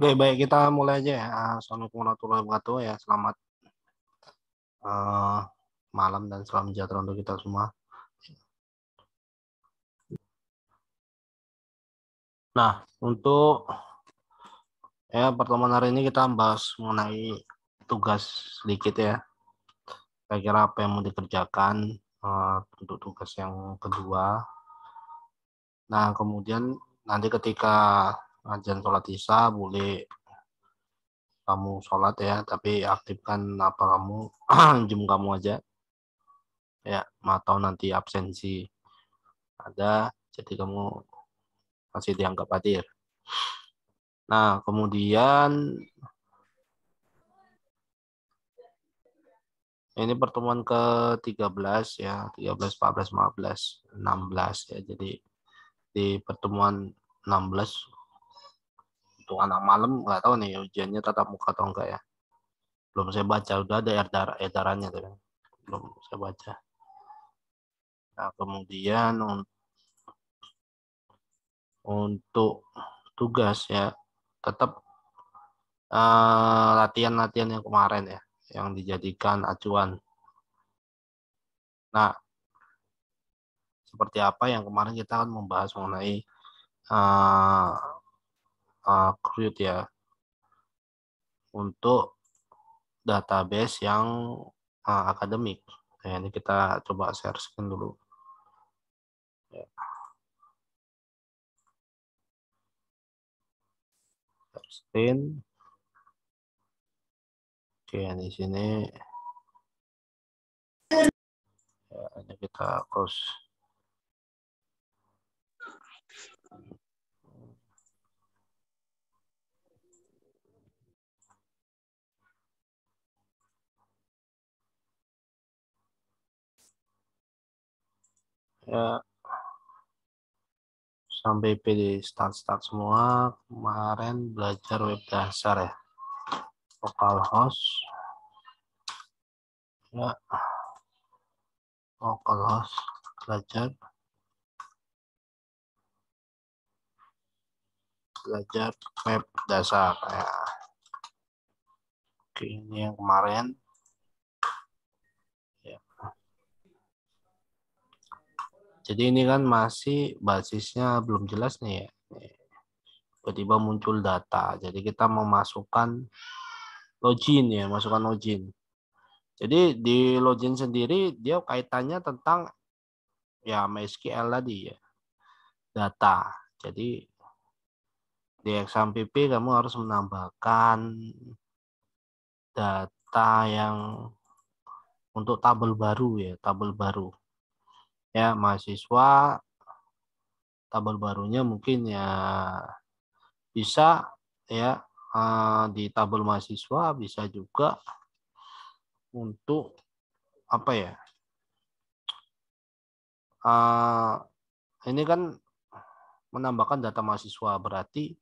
Oke, baik kita mulai aja ya. Assalamualaikum warahmatullahi wabarakatuh ya. Selamat uh, malam dan salam sejahtera untuk kita semua. Nah, untuk ya pertemuan hari ini kita membahas mengenai tugas sedikit ya. Kira-kira apa yang mau dikerjakan uh, untuk tugas yang kedua. Nah, kemudian nanti ketika ajan sholat isya boleh kamu sholat ya tapi aktifkan apa kamu jam kamu aja ya atau nanti absensi ada jadi kamu masih dianggap hadir nah kemudian ini pertemuan ke 13 ya 13 14 15 16 ya jadi di pertemuan 16 Gitu. anak malam nggak tahu nih ujiannya tatap muka atau enggak ya belum saya baca udah ada edar edarannya tapi kan. belum saya baca nah kemudian untuk tugas ya tetap eh, latihan-latihan uh, yang kemarin ya yang dijadikan acuan nah seperti apa yang kemarin kita akan membahas mengenai uh, uh, create ya untuk database yang uh, akademik. Nah, ini kita coba share screen dulu. Share screen. Oke, di sini ya, ini kita close. ya sampai PD start-start semua kemarin belajar web dasar ya localhost ya localhost belajar belajar web dasar ya oke ini yang kemarin Jadi ini kan masih basisnya belum jelas nih ya. Tiba-tiba muncul data. Jadi kita memasukkan login ya, masukkan login. Jadi di login sendiri dia kaitannya tentang ya MySQL tadi ya. Data. Jadi di exam PP kamu harus menambahkan data yang untuk tabel baru ya, tabel baru ya mahasiswa tabel barunya mungkin ya bisa ya eh, di tabel mahasiswa bisa juga untuk apa ya eh, ini kan menambahkan data mahasiswa berarti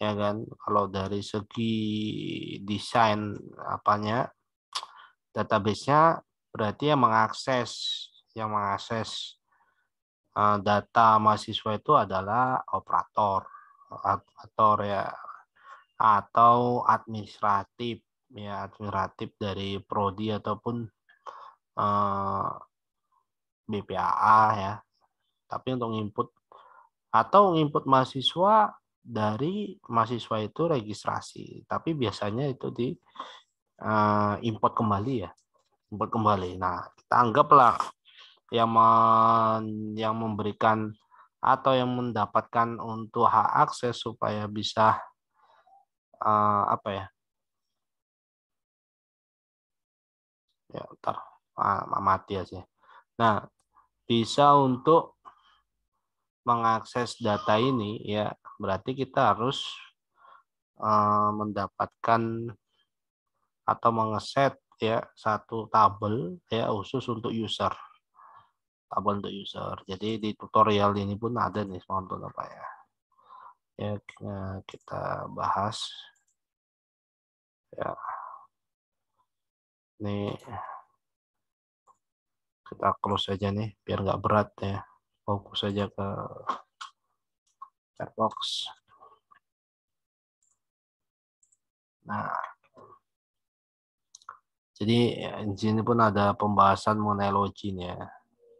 ya kan kalau dari segi desain apanya database nya berarti yang mengakses yang mengakses eh, data mahasiswa itu adalah operator operator ya atau administratif ya administratif dari prodi ataupun eh, BPAA ya tapi untuk input atau input mahasiswa dari mahasiswa itu registrasi tapi biasanya itu di uh, import kembali ya jemput kembali. Nah, kita anggaplah yang men, yang memberikan atau yang mendapatkan untuk hak akses supaya bisa uh, apa ya? Ya, ntar ah, mati aja. Nah, bisa untuk mengakses data ini ya berarti kita harus uh, mendapatkan atau mengeset ya satu tabel ya khusus untuk user tabel untuk user jadi di tutorial ini pun ada nih contoh apa ya ya kita bahas ya ini kita close saja nih biar nggak berat ya fokus saja ke chatbox nah jadi di ya, sini pun ada pembahasan mengenai login ya.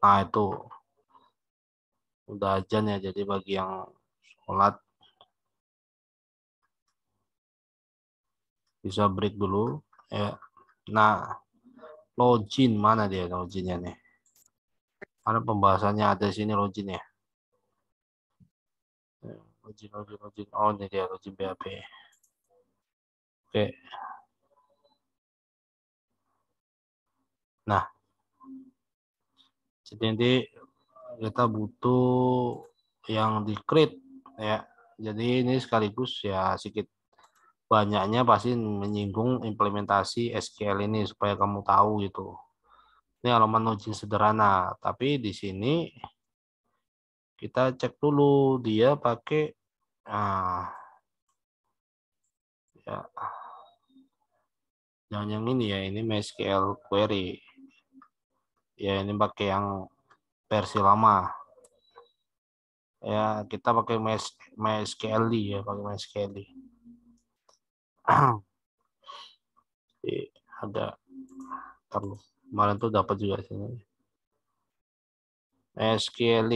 Nah itu udah aja ya. Jadi bagi yang sholat bisa break dulu ya. Nah login mana dia loginnya nih? Ada pembahasannya ada sini login ya. ya. Login, login, login. Oh ini dia login BAP. Oke. Okay. Nah, jadi nanti kita butuh yang di create ya. Jadi ini sekaligus ya sedikit banyaknya pasti menyinggung implementasi SQL ini supaya kamu tahu gitu. Ini halaman login sederhana, tapi di sini kita cek dulu dia pakai ah, ya jangan yang ini ya ini MySQL query ya ini pakai yang versi lama ya kita pakai MySQL ya pakai MySQL ada perlu kemarin tuh dapat juga sini MySQL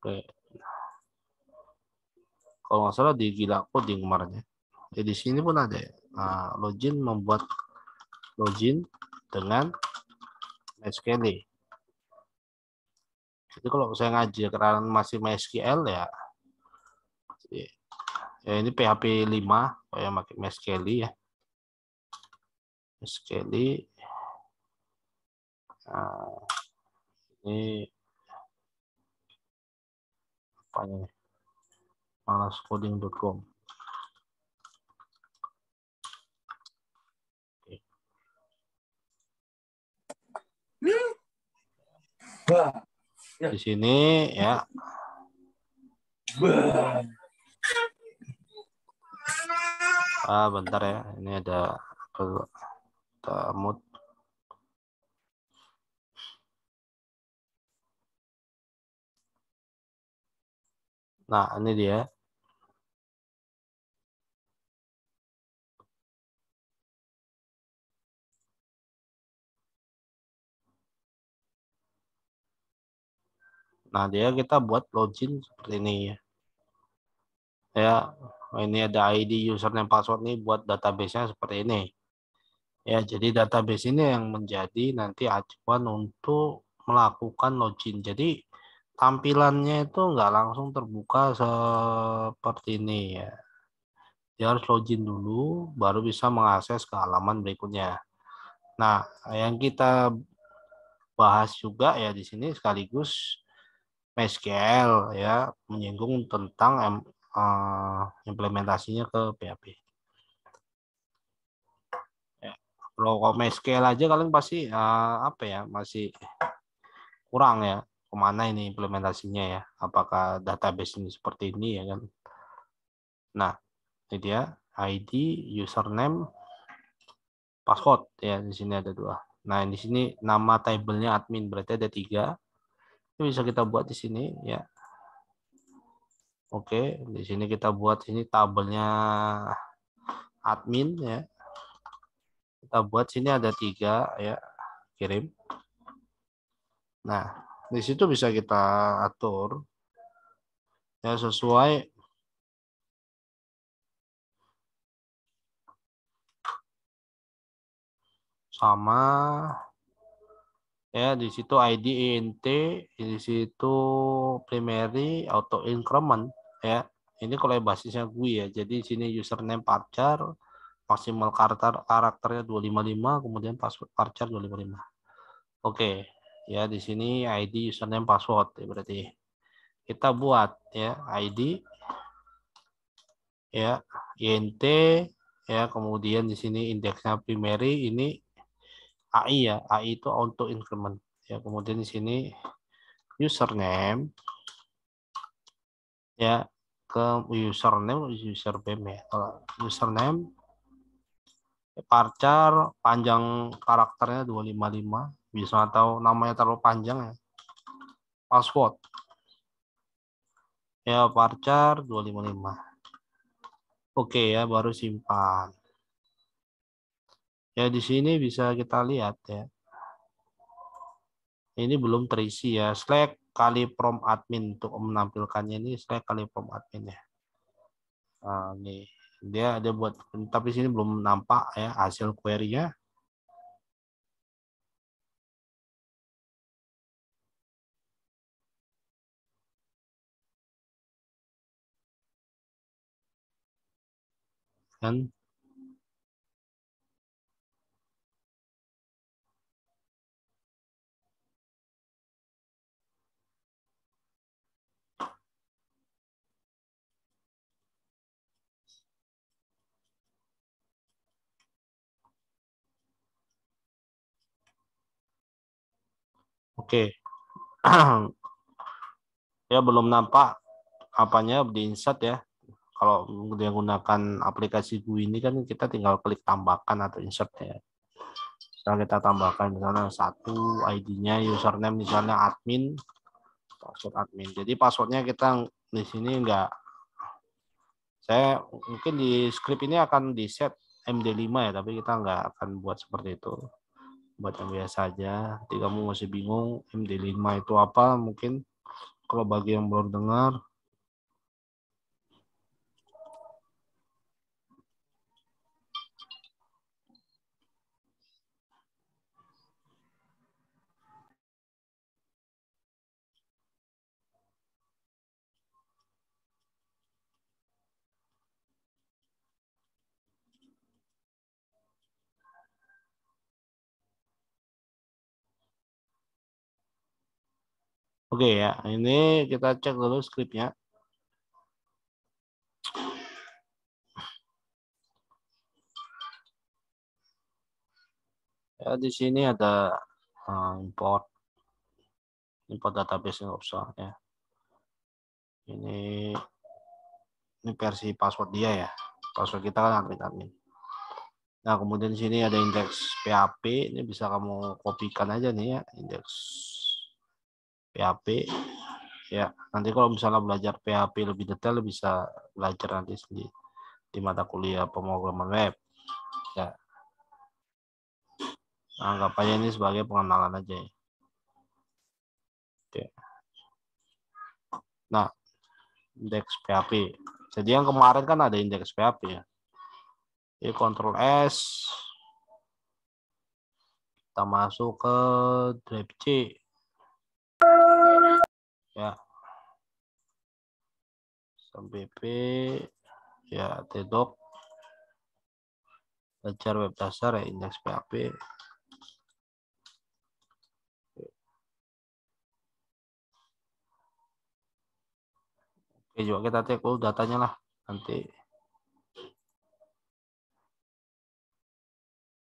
Oke. Kalau nggak salah di Gila Coding kemarin ya. Jadi ya, di sini pun ada ya. Nah, login membuat login dengan MySQL. Jadi kalau saya ngaji karena masih MySQL ya, ya, ya ini PHP 5, saya pakai MySQL ya. MySQL nah, ini apa ini? Ya? malascoding.com Ya. Di sini ya. Ah, bentar ya. Ini ada kita Nah, ini dia. Nah, dia kita buat login seperti ini ya. Ya, ini ada ID username password nih buat database-nya seperti ini. Ya, jadi database ini yang menjadi nanti acuan untuk melakukan login. Jadi tampilannya itu nggak langsung terbuka seperti ini ya. Dia harus login dulu, baru bisa mengakses ke halaman berikutnya. Nah, yang kita bahas juga ya di sini sekaligus PSQL ya menyinggung tentang uh, implementasinya ke PHP. Ya, kalau ya. MySQL aja kalian pasti uh, apa ya masih kurang ya kemana ini implementasinya ya apakah database ini seperti ini ya kan nah ini dia ID username password ya di sini ada dua nah di sini nama tablenya admin berarti ada tiga ini bisa kita buat di sini ya. Oke, di sini kita buat ini tabelnya admin ya. Kita buat sini ada tiga ya, kirim. Nah, di situ bisa kita atur ya sesuai sama ya di situ ID INT di situ primary auto increment ya ini kalau basisnya GUI ya jadi di sini username parchar maksimal karakter karakternya 255 kemudian password lima 255 oke ya di sini ID username password ya, berarti kita buat ya ID ya INT ya kemudian di sini indeksnya primary ini AI ya, AI itu auto increment. Ya, kemudian di sini username ya ke username user BEM ya. Kalau username parcar panjang karakternya 255 bisa atau namanya terlalu panjang ya. Password ya parcar 255. Oke ya baru simpan. Ya di sini bisa kita lihat ya. Ini belum terisi ya. Slack kali prom admin untuk menampilkannya ini Slack kali prom admin ya. Nah, nih dia ada buat tapi sini belum nampak ya hasil query ya. kan Oke. Okay. ya belum nampak apanya di insert ya. Kalau dia gunakan aplikasi GUI ini kan kita tinggal klik tambahkan atau insert ya. Sekarang kita tambahkan misalnya satu ID-nya username misalnya admin password admin. Jadi passwordnya kita di sini enggak saya mungkin di script ini akan di set MD5 ya, tapi kita nggak akan buat seperti itu buat yang biasa aja. Jadi kamu masih bingung MD5 itu apa mungkin kalau bagi yang belum dengar Oke ya, ini kita cek dulu skripnya. Ya, di sini ada eh, import import database nggak usah ya. Ini ini versi password dia ya. Password kita kan admin-admin. Nah, kemudian di sini ada indeks PHP, ini bisa kamu kopikan aja nih ya, indeks PHP ya nanti kalau misalnya belajar PHP lebih detail bisa belajar nanti di, di mata kuliah pemrograman web ya anggap aja ini sebagai pengenalan aja ya. Oke. Nah, indeks PHP. Jadi yang kemarin kan ada indeks PHP ya. Ini kontrol S. Kita masuk ke drive C ya sampai p ya tdoc belajar web dasar ya indeks PHP Oke juga kita take all datanya lah nanti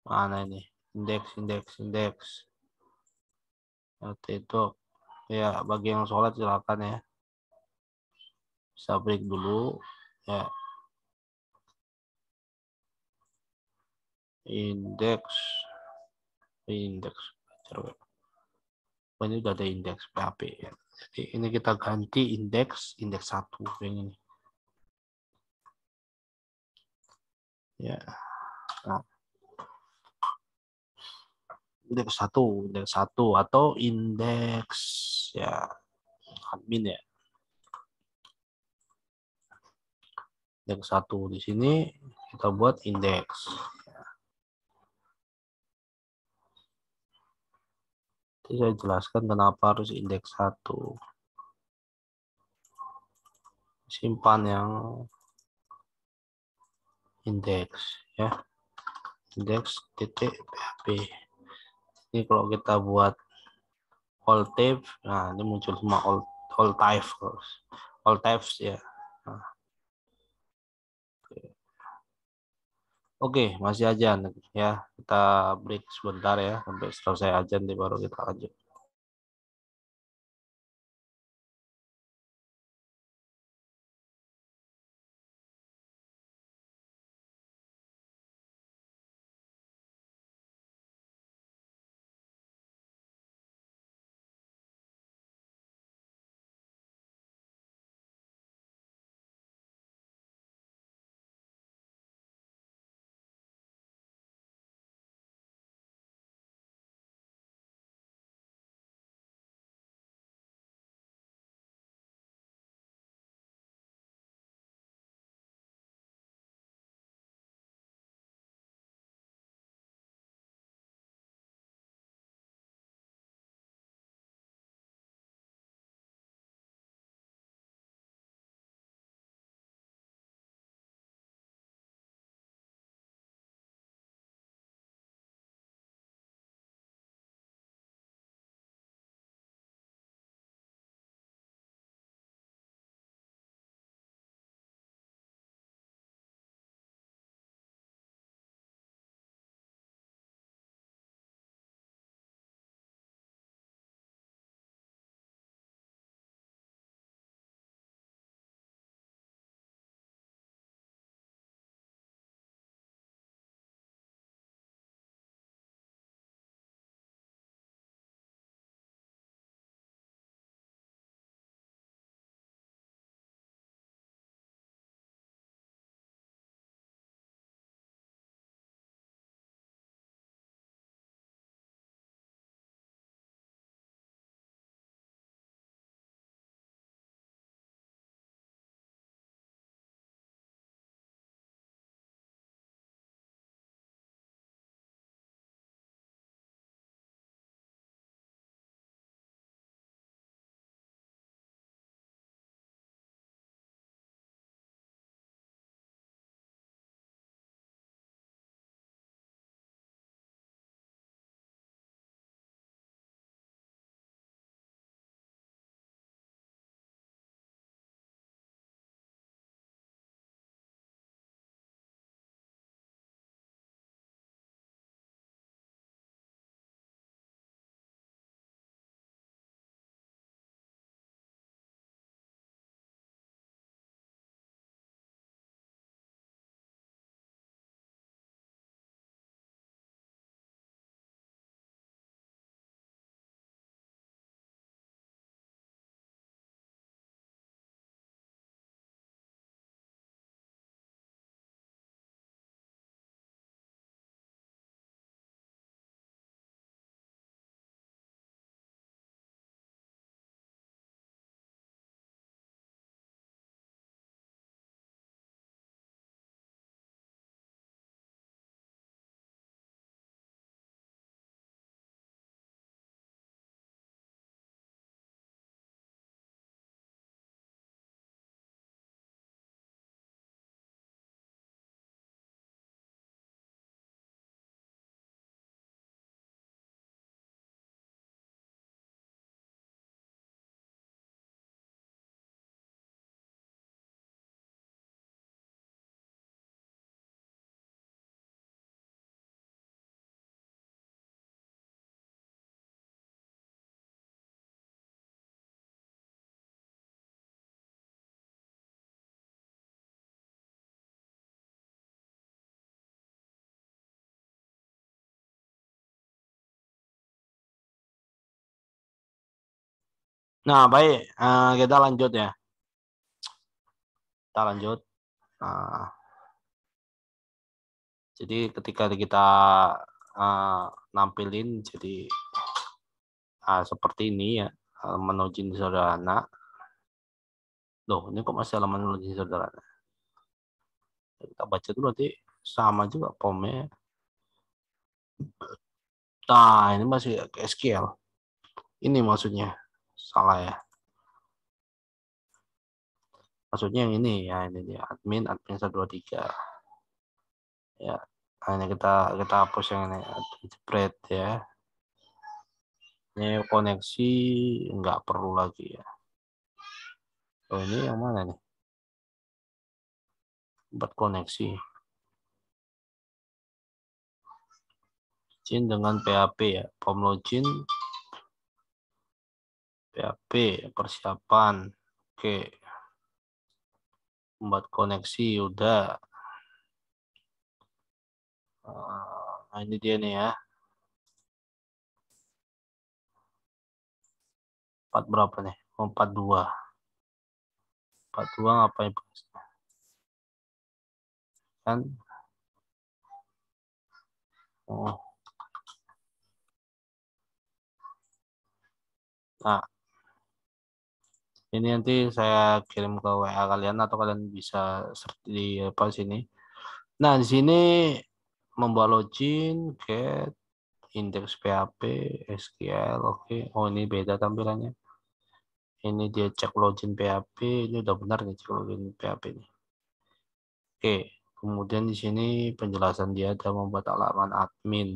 mana ini indeks indeks indeks ya tdoc ya bagi yang sholat silakan ya bisa break dulu ya indeks indeks ini udah ada indeks PHP ya. jadi ini kita ganti indeks indeks satu yang ini ya nah indeks satu, indeks satu atau indeks ya admin ya. yang satu di sini kita buat indeks. saya jelaskan kenapa harus indeks satu Simpan yang indeks ya. Indeks titik PHP. Ini kalau kita buat all type nah ini muncul semua all all types all types ya nah. Oke, masih aja ya. Kita break sebentar ya sampai selesai aja nanti baru kita lanjut. Nah, baik, uh, kita lanjut ya. Kita lanjut. Uh, jadi ketika kita uh, nampilin, jadi uh, seperti ini ya, uh, saudara sederhana. Loh, ini kok masih halaman login saudara? sederhana? Kita baca dulu nanti sama juga pomnya. Nah, ini masih SQL. Ini maksudnya salah ya maksudnya yang ini ya ini dia admin admin satu dua tiga ya hanya kita kita hapus yang ini spread ya ini koneksi nggak perlu lagi ya oh ini yang mana nih buat koneksi izin dengan PHP ya form login PHP persiapan. Oke. Membuat koneksi udah. Eh, nah, ini dia nih ya. Empat berapa nih? Oh, empat dua. Empat dua ngapain? Kan? Oh. Nah, ini nanti saya kirim ke WA kalian atau kalian bisa search di apa sini. Nah, di sini membuat login get indeks PHP SQL oke. Okay. Oh, ini beda tampilannya. Ini dia cek login PHP, ini udah benar nih cek login PHP ini. Oke, okay. kemudian di sini penjelasan dia ada membuat alaman admin.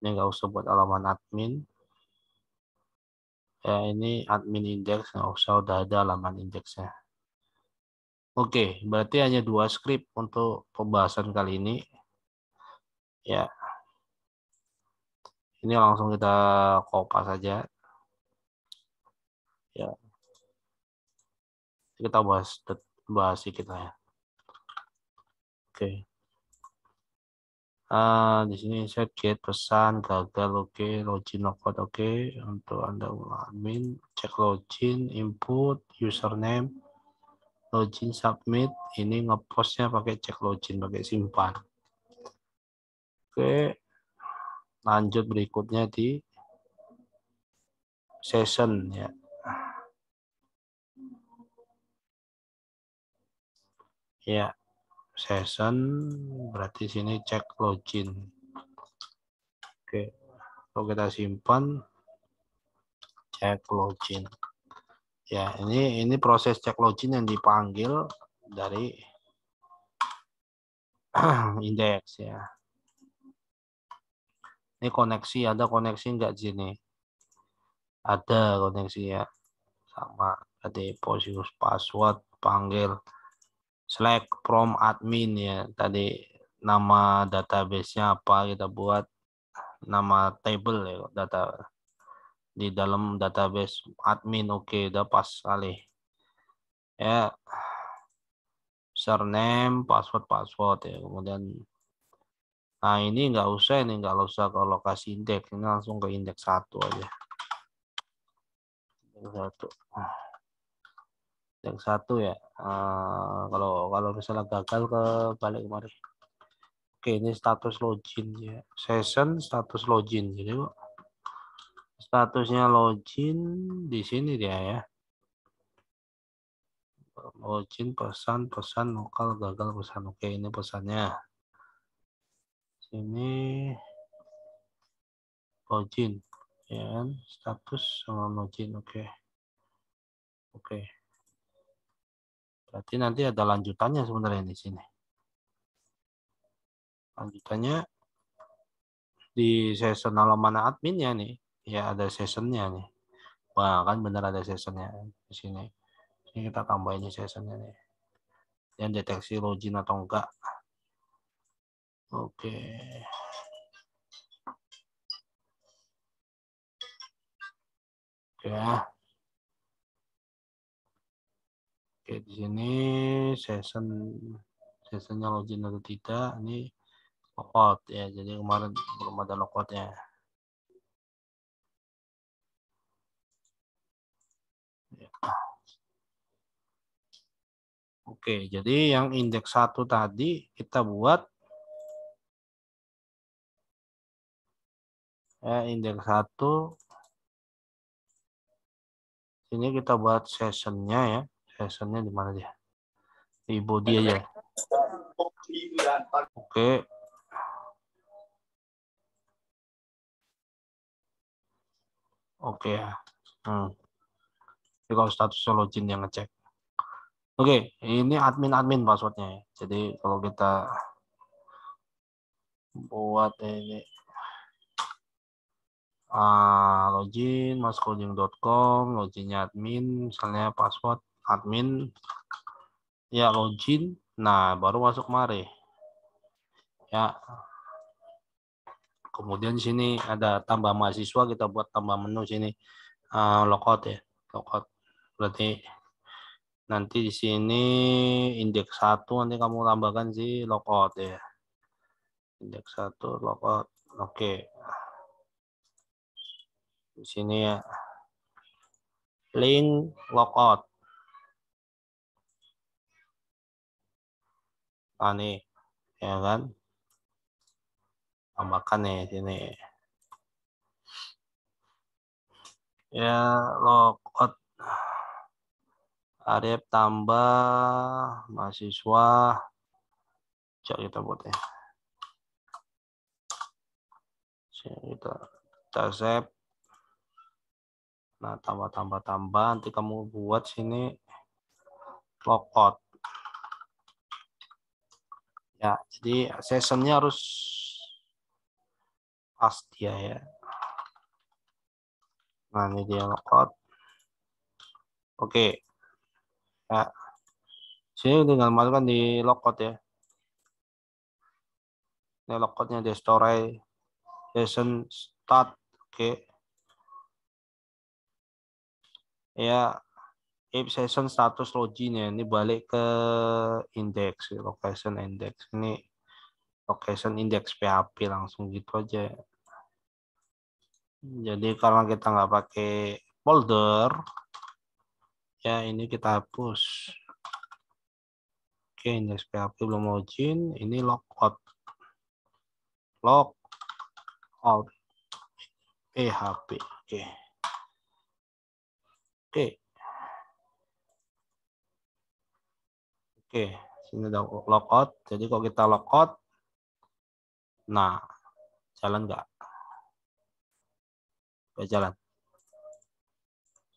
Ini nggak usah buat alaman admin ya ini admin index nggak usah udah ada laman indexnya oke berarti hanya dua script untuk pembahasan kali ini ya ini langsung kita kopas saja ya kita bahas bahas kita ya oke Uh, di sini saya create pesan gagal oke okay. login code oke okay. untuk anda ulamin cek login input username login submit ini ngepostnya pakai cek login pakai simpan oke okay. lanjut berikutnya di session ya ya session berarti sini cek login oke kalau kita simpan cek login ya ini ini proses cek login yang dipanggil dari index ya ini koneksi ada koneksi enggak sini ada koneksi ya sama tadi posius password panggil Select from admin ya tadi nama database nya apa kita buat nama table ya data di dalam database admin oke okay, udah pas kali ya username password password ya kemudian nah ini nggak usah ini nggak usah ke lokasi indeks ini langsung ke indeks satu aja satu yang satu ya uh, kalau kalau misalnya gagal ke balik kemarin oke ini status login ya session status login jadi statusnya login di sini dia ya login pesan pesan lokal gagal pesan oke ini pesannya sini login ya kan? status sama login oke oke Berarti nanti ada lanjutannya sebenarnya di sini. Lanjutannya di seasonal mana admin ya nih. Ya ada seasonnya nih. Wah kan benar ada seasonnya di sini. Ini kita tambahin seasonnya nih. Dan deteksi login atau enggak. Oke. Ya. Oke, di sini session sessionnya login atau tidak ini logout ya. Jadi kemarin belum ada logoutnya. Ya. Oke, jadi yang indeks satu tadi kita buat ya, indeks satu ini kita buat sessionnya ya Actionnya di mana dia? Di body aja. Oke. Oke ya. Hmm. Jadi kalau statusnya login yang ngecek. Oke, okay. ini admin-admin passwordnya ya. Jadi kalau kita buat ini uh, login maskoding.com, loginnya admin, misalnya password admin ya login nah baru masuk mari ya kemudian sini ada tambah mahasiswa kita buat tambah menu sini uh, logout ya logout berarti nanti di sini indeks satu nanti kamu tambahkan si logout ya indeks satu logout oke okay. di sini ya link logout aneh ya kan tambahkan ya sini ya logout Arif tambah mahasiswa cek kita buat ya kita kita save nah tambah tambah tambah nanti kamu buat sini logout Ya, jadi seasonnya harus pas dia ya, ya. Nah, ini dia lockout, Oke. Ya. Sini tinggal masukkan di lockout ya. Ini lockoutnya di story session start. Oke. Ya, ape session status login ya ini balik ke index location index ini location index PHP langsung gitu aja jadi karena kita nggak pakai folder ya ini kita hapus oke index PHP belum login ini logout logout PHP oke oke Oke, sini udah lockout. Jadi kalau kita lockout, nah, jalan nggak? Nggak jalan.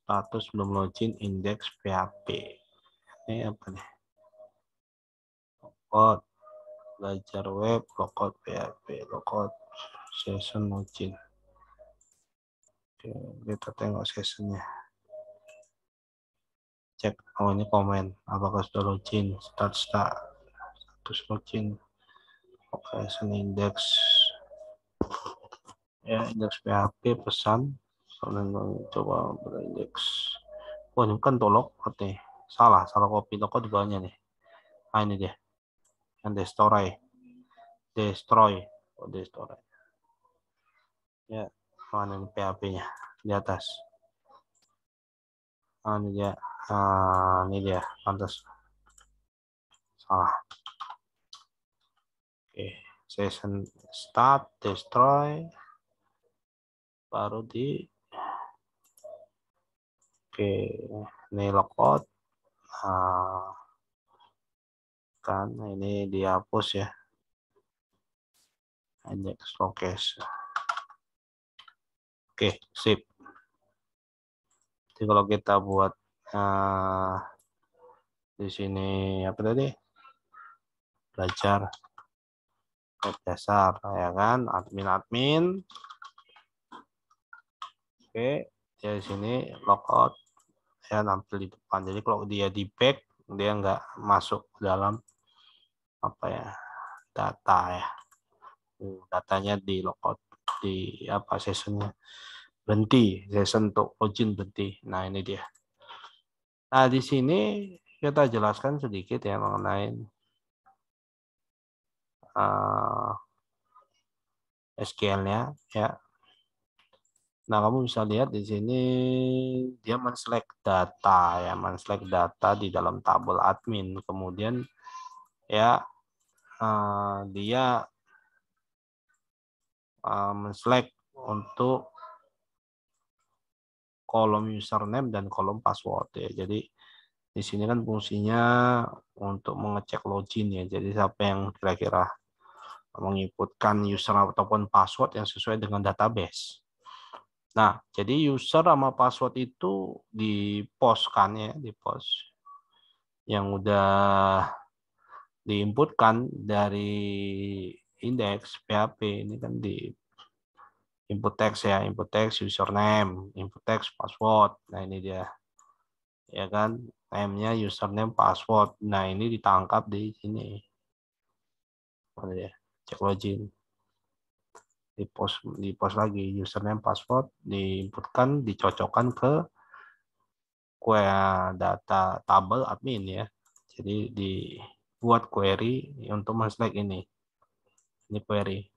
Status belum login Index PHP. Ini apa nih? Lockout. Belajar web, lockout PHP, lockout session login. Oke, kita tengok sessionnya cek oh ini komen apakah sudah login start start status login oke okay, sini indeks ya indeks PHP pesan soalnya coba berindex wah ini kan tolok oke salah salah copy toko di bawahnya nih nah, ini dia yang destroy destroy oh destroy ya mana ini PHP nya di atas ah ini dia uh, ini dia pantas salah oke okay. session start destroy baru di oke okay. ini logout uh, ehm, kan ini dihapus ya next location oke okay, sip jadi kalau kita buat nah di sini apa tadi belajar web dasar ya kan admin admin oke dia di sini logout ya nampil di depan jadi kalau dia di back dia nggak masuk ke dalam apa ya data ya hmm, datanya di logout di apa sessionnya berhenti session untuk login berhenti nah ini dia Nah, di sini kita jelaskan sedikit ya mengenai uh, eh, SQL-nya ya. Nah, kamu bisa lihat di sini dia men-select data ya, men-select data di dalam tabel admin. Kemudian ya uh, dia uh, men-select untuk kolom username dan kolom password ya. Jadi di sini kan fungsinya untuk mengecek login ya. Jadi siapa yang kira-kira mengikutkan user ataupun password yang sesuai dengan database. Nah, jadi user sama password itu di kan ya, di post yang udah diinputkan dari indeks PHP ini kan di input text ya, input text username, input text password. Nah, ini dia. Ya kan? name nya username password. Nah, ini ditangkap di sini. Mana dia? Cek login. Di post di post lagi username password diinputkan, dicocokkan ke kue data tabel admin ya. Jadi dibuat query untuk men ini. Ini query.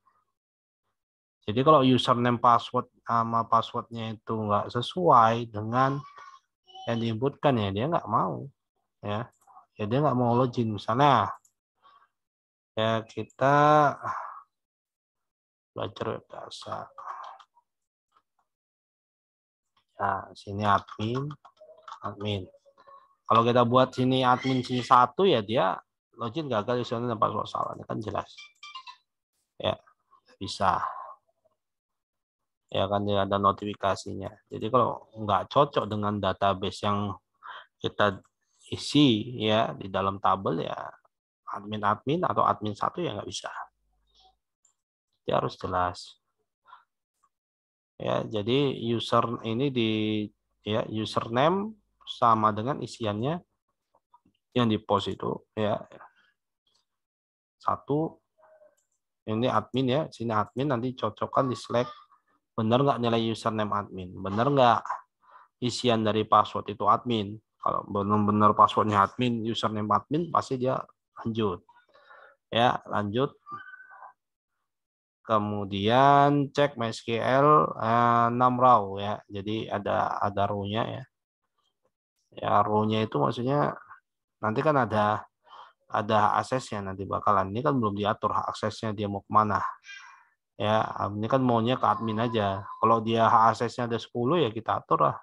Jadi kalau username password sama passwordnya itu nggak sesuai dengan yang diinputkan ya dia nggak mau ya, ya dia nggak mau login misalnya ya kita belajar web dasar. Nah, ya, sini admin, admin. Kalau kita buat sini admin sini satu ya dia login gagal username dan password salah, kan jelas. Ya, bisa ya kan ya ada notifikasinya. Jadi kalau nggak cocok dengan database yang kita isi ya di dalam tabel ya admin-admin atau admin satu ya nggak bisa. Dia harus jelas. Ya, jadi user ini di ya username sama dengan isiannya yang di post itu ya. Satu ini admin ya, sini admin nanti cocokkan di Slack benar nggak nilai username admin benar nggak isian dari password itu admin kalau benar-benar passwordnya admin username admin pasti dia lanjut ya lanjut kemudian cek MySQL eh, 6 row ya jadi ada ada row ya ya row itu maksudnya nanti kan ada ada aksesnya nanti bakalan ini kan belum diatur aksesnya dia mau kemana ya ini kan maunya ke admin aja kalau dia hak aksesnya ada 10 ya kita atur lah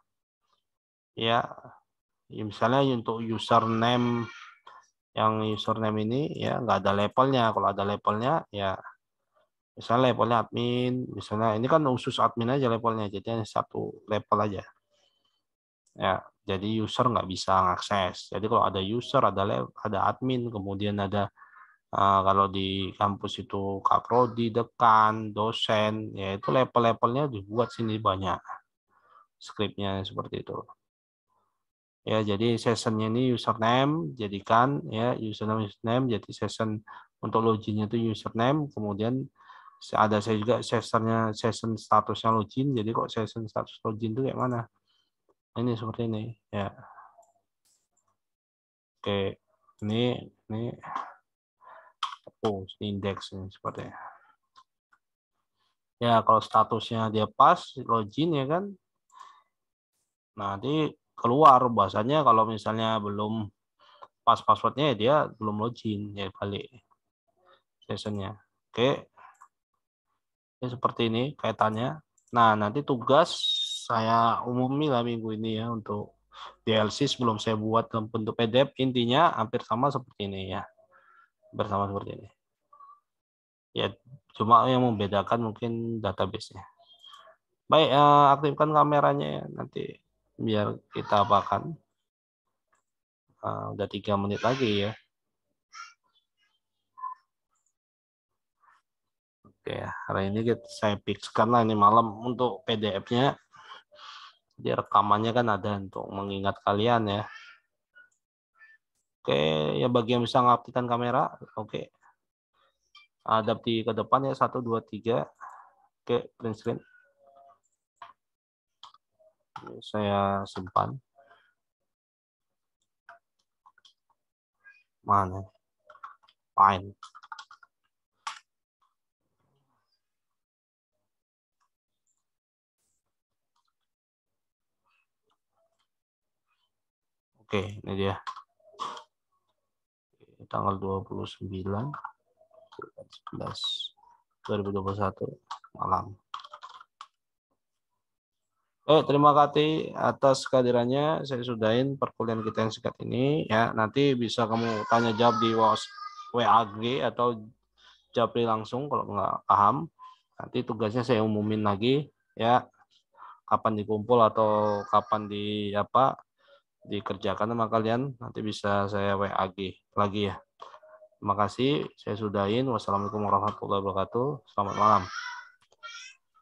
ya, ya misalnya untuk username yang username ini ya nggak ada levelnya kalau ada levelnya ya misalnya levelnya admin misalnya ini kan khusus admin aja levelnya jadi hanya satu level aja ya jadi user nggak bisa mengakses jadi kalau ada user ada ada admin kemudian ada Ah, kalau di kampus itu kaprodi, dekan, dosen, ya itu level-levelnya dibuat sini banyak skripnya seperti itu. Ya, jadi sessionnya ini username jadikan ya username username jadi session untuk loginnya itu username kemudian ada saya juga sessionnya session statusnya login jadi kok session status login itu kayak mana ini seperti ini ya oke ini ini post gitu, indeks ini seperti Ya, kalau statusnya dia pas, login ya kan. Nah, nanti keluar bahasanya kalau misalnya belum pas passwordnya ya dia belum login ya balik sessionnya. Oke. Ya, seperti ini kaitannya. Nah, nanti tugas saya umumi lah minggu ini ya untuk DLC sebelum saya buat dalam bentuk PDF intinya hampir sama seperti ini ya bersama seperti ini. Ya, cuma yang membedakan mungkin database-nya. Baik, eh, aktifkan kameranya ya, nanti biar kita apakan. Eh, udah tiga menit lagi ya. Oke, hari ini kita, saya fix karena ini malam untuk PDF-nya. Jadi rekamannya kan ada untuk mengingat kalian ya. Oke, ya bagi yang bisa ngaktifkan kamera, oke. Adap di ke depan ya, 1, 2, 3. Oke, print screen. Ini saya simpan. Mana? Fine. Oke, ini dia tanggal 29 11 2021 malam. Oh, terima kasih atas kehadirannya. Saya sudahin perkuliahan kita yang singkat ini ya. Nanti bisa kamu tanya jawab di WAG atau Japri langsung kalau nggak paham. Nanti tugasnya saya umumin lagi ya kapan dikumpul atau kapan di apa dikerjakan sama kalian nanti bisa saya WAG lagi ya. Terima kasih, saya sudahin. Wassalamualaikum warahmatullahi wabarakatuh. Selamat malam.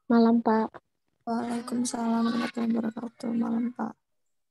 Malam, Pak. Waalaikumsalam warahmatullahi wabarakatuh. Malam, Pak.